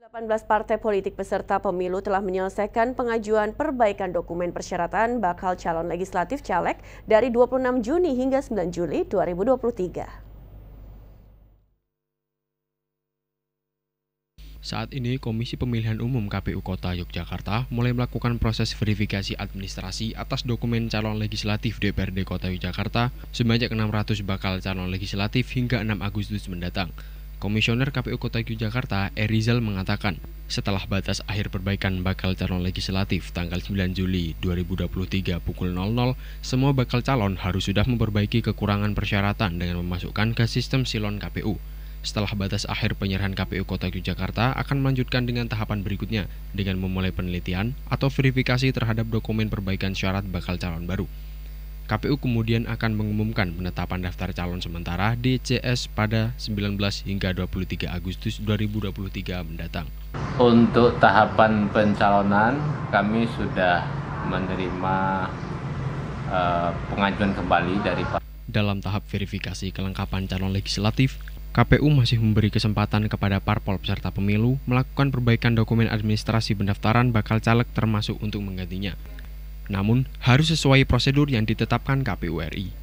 18 partai politik peserta pemilu telah menyelesaikan pengajuan perbaikan dokumen persyaratan bakal calon legislatif caleg dari 26 Juni hingga 9 Juli 2023. Saat ini, Komisi Pemilihan Umum KPU Kota Yogyakarta mulai melakukan proses verifikasi administrasi atas dokumen calon legislatif DPRD Kota Yogyakarta sebanyak 600 bakal calon legislatif hingga 6 Agustus mendatang. Komisioner KPU Kota Yogyakarta, Erizal mengatakan, setelah batas akhir perbaikan bakal calon legislatif tanggal 9 Juli 2023 pukul 00, semua bakal calon harus sudah memperbaiki kekurangan persyaratan dengan memasukkan ke sistem silon KPU. Setelah batas akhir penyerahan KPU Kota Yogyakarta akan melanjutkan dengan tahapan berikutnya dengan memulai penelitian atau verifikasi terhadap dokumen perbaikan syarat bakal calon baru. KPU kemudian akan mengumumkan penetapan daftar calon sementara DCS pada 19 hingga 23 Agustus 2023 mendatang. Untuk tahapan pencalonan, kami sudah menerima uh, pengajuan kembali dari Dalam tahap verifikasi kelengkapan calon legislatif, KPU masih memberi kesempatan kepada parpol peserta pemilu melakukan perbaikan dokumen administrasi pendaftaran bakal caleg termasuk untuk menggantinya. Namun, harus sesuai prosedur yang ditetapkan KPU RI.